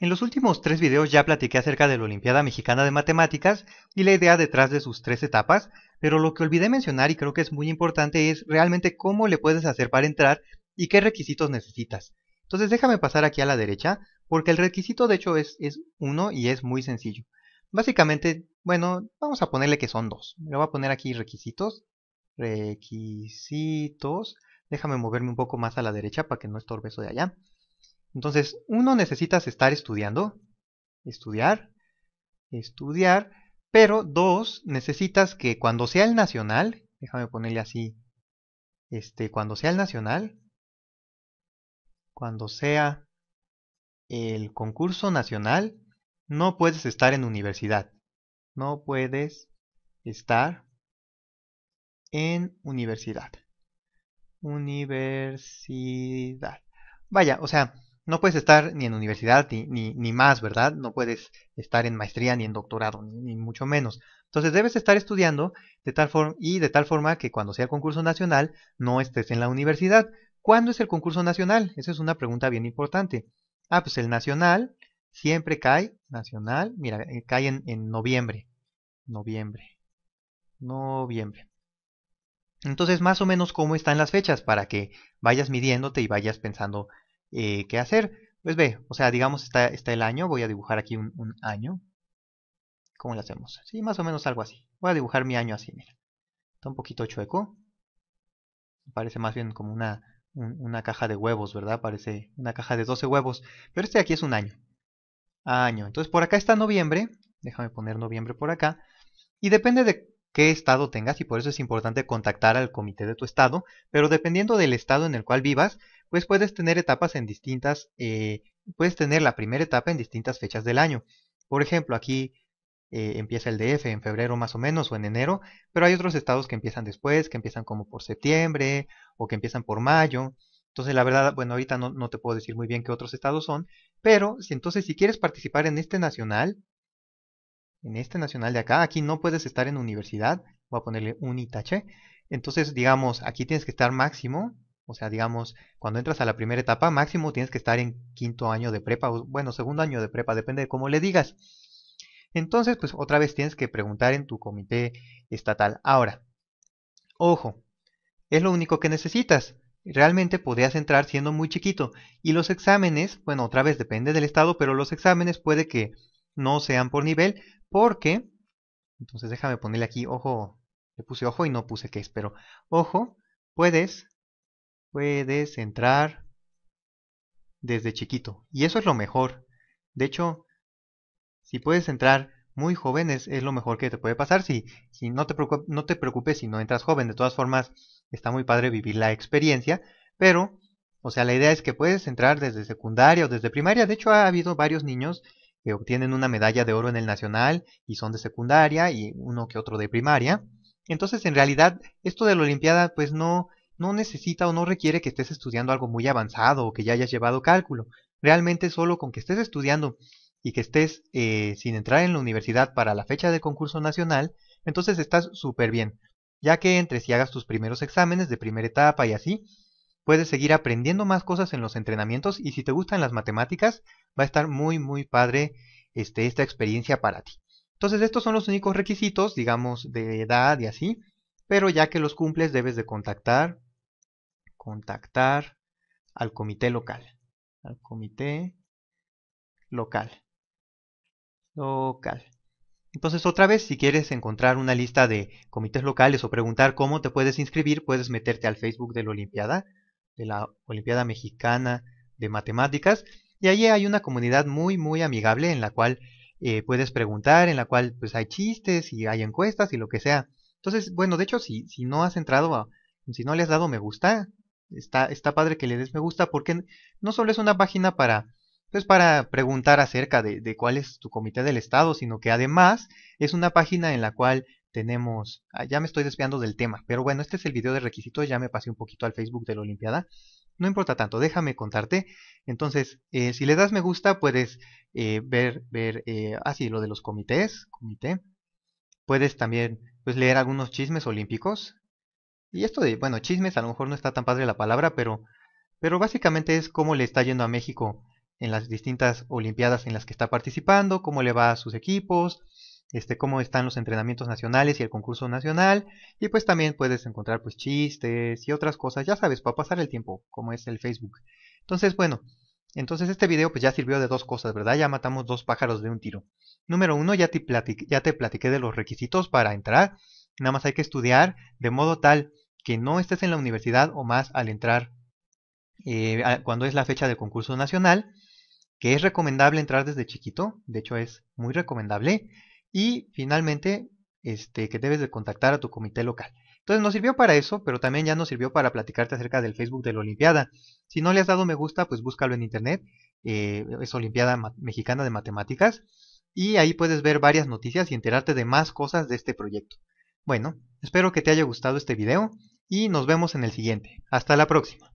En los últimos tres videos ya platiqué acerca de la Olimpiada Mexicana de Matemáticas y la idea detrás de sus tres etapas, pero lo que olvidé mencionar y creo que es muy importante es realmente cómo le puedes hacer para entrar y qué requisitos necesitas. Entonces déjame pasar aquí a la derecha, porque el requisito de hecho es, es uno y es muy sencillo. Básicamente, bueno, vamos a ponerle que son dos. Le voy a poner aquí requisitos, requisitos. Déjame moverme un poco más a la derecha para que no estorbe eso de allá. Entonces, uno necesitas estar estudiando, estudiar, estudiar, pero dos, necesitas que cuando sea el nacional, déjame ponerle así, este, cuando sea el nacional, cuando sea el concurso nacional, no puedes estar en universidad. No puedes estar en universidad. Universidad. Vaya, o sea, no puedes estar ni en universidad ni, ni, más, ¿verdad? No puedes estar en maestría ni en doctorado, ni, ni, mucho menos. Entonces debes estar estudiando de tal forma y de tal forma que cuando sea el concurso nacional no estés en la universidad. ¿Cuándo es el concurso nacional? Esa es una pregunta bien importante. Ah, pues el nacional siempre cae, nacional, mira, eh, cae en noviembre. Noviembre. Noviembre. Entonces, más o menos cómo están las fechas para que vayas midiéndote y vayas pensando eh, qué hacer. Pues ve, o sea, digamos está, está el año, voy a dibujar aquí un, año. ¿Cómo lo hacemos? Sí, más o menos algo así. Voy a dibujar mi año así, mira. Está un poquito chueco. Parece más bien como una, una caja de huevos, ¿verdad? Parece una caja de 12 huevos. Pero este de aquí es un año. Año. Entonces por acá está noviembre. Déjame poner noviembre por acá. Y depende de qué estado tengas y por eso es importante contactar al comité de tu estado, pero dependiendo del estado en el cual vivas, pues puedes tener etapas en distintas, eh, puedes tener la primera etapa en distintas fechas del año. Por ejemplo, aquí eh, empieza el DF en febrero más o menos o en enero, pero hay otros estados que empiezan después, que empiezan como por septiembre o que empiezan por mayo. Entonces, la verdad, bueno, ahorita no, te puedo decir muy bien qué otros estados son, pero si, entonces si quieres participar en este nacional, en este nacional de acá, aquí no puedes estar en universidad, voy a ponerle un Itache, entonces digamos, aquí tienes que estar máximo o sea, digamos, cuando entras a la primera etapa, máximo tienes que estar en quinto año de prepa, o bueno, segundo año de prepa, depende de cómo le digas. Entonces, pues otra vez tienes que preguntar en tu comité estatal. Ahora, ojo, es lo único que necesitas. Realmente podrías entrar siendo muy chiquito. Y los exámenes, bueno, otra vez depende del estado, pero los exámenes puede que no sean por nivel, porque, entonces déjame ponerle aquí, ojo, le puse ojo y no puse que espero, pero ojo, puedes puedes entrar desde chiquito. Y eso es lo mejor. De hecho, si puedes entrar muy jóvenes es lo mejor que te puede pasar. Si, si no, te no te preocupes si no entras joven. De todas formas, está muy padre vivir la experiencia. Pero, o sea, la idea es que puedes entrar desde secundaria o desde primaria. De hecho, ha habido varios niños que obtienen una medalla de oro en el nacional y son de secundaria y uno que otro de primaria. Entonces, en realidad, esto de la Olimpiada, pues no no necesita o no requiere que estés estudiando algo muy avanzado o que ya hayas llevado cálculo. Realmente solo con que estés estudiando y que estés eh, sin entrar en la universidad para la fecha del concurso nacional, entonces estás súper bien, ya que entre si hagas tus primeros exámenes de primera etapa y así, puedes seguir aprendiendo más cosas en los entrenamientos y si te gustan las matemáticas, va a estar muy muy padre este, esta experiencia para ti. Entonces estos son los únicos requisitos, digamos, de edad y así, pero ya que los cumples debes de contactar contactar al comité local. Al comité local. Local. Entonces otra vez, si quieres encontrar una lista de comités locales o preguntar cómo te puedes inscribir, puedes meterte al Facebook de la Olimpiada, de la Olimpiada Mexicana de Matemáticas, y allí hay una comunidad muy, muy amigable en la cual eh, puedes preguntar, en la cual pues hay chistes y hay encuestas y lo que sea. Entonces, bueno, de hecho, si, si no has entrado, si no le has dado me gusta, está, está padre que le des me gusta porque no solo es una página para, pues para preguntar acerca de, de cuál es tu comité del estado, sino que además es una página en la cual tenemos, ah, ya me estoy desviando del tema, pero bueno, este es el video de requisitos, ya me pasé un poquito al Facebook de la Olimpiada, no importa tanto, déjame contarte. Entonces, eh, si le das me gusta, puedes eh, ver, ver, eh, así ah, lo de los comités, comité. Puedes también pues, leer algunos chismes olímpicos, y esto de, bueno, chismes, a lo mejor no está tan padre la palabra, pero, pero básicamente es cómo le está yendo a México en las distintas Olimpiadas en las que está participando, cómo le va a sus equipos, este, cómo están los entrenamientos nacionales y el concurso nacional. Y pues también puedes encontrar pues chistes y otras cosas, ya sabes, para pasar el tiempo, como es el Facebook. Entonces, bueno, entonces este video pues ya sirvió de dos cosas, ¿verdad? Ya matamos dos pájaros de un tiro. Número uno, ya te, ya te platiqué de los requisitos para entrar. Nada más hay que estudiar de modo tal que no estés en la universidad o más al entrar eh, cuando es la fecha del concurso nacional, que es recomendable entrar desde chiquito, de hecho es muy recomendable, y finalmente este, que debes de contactar a tu comité local. Entonces nos sirvió para eso, pero también ya nos sirvió para platicarte acerca del Facebook de la Olimpiada. Si no le has dado me gusta, pues búscalo en internet, eh, es Olimpiada Mexicana de Matemáticas, y ahí puedes ver varias noticias y enterarte de más cosas de este proyecto. Bueno, espero que te haya gustado este video y nos vemos en el siguiente. Hasta la próxima.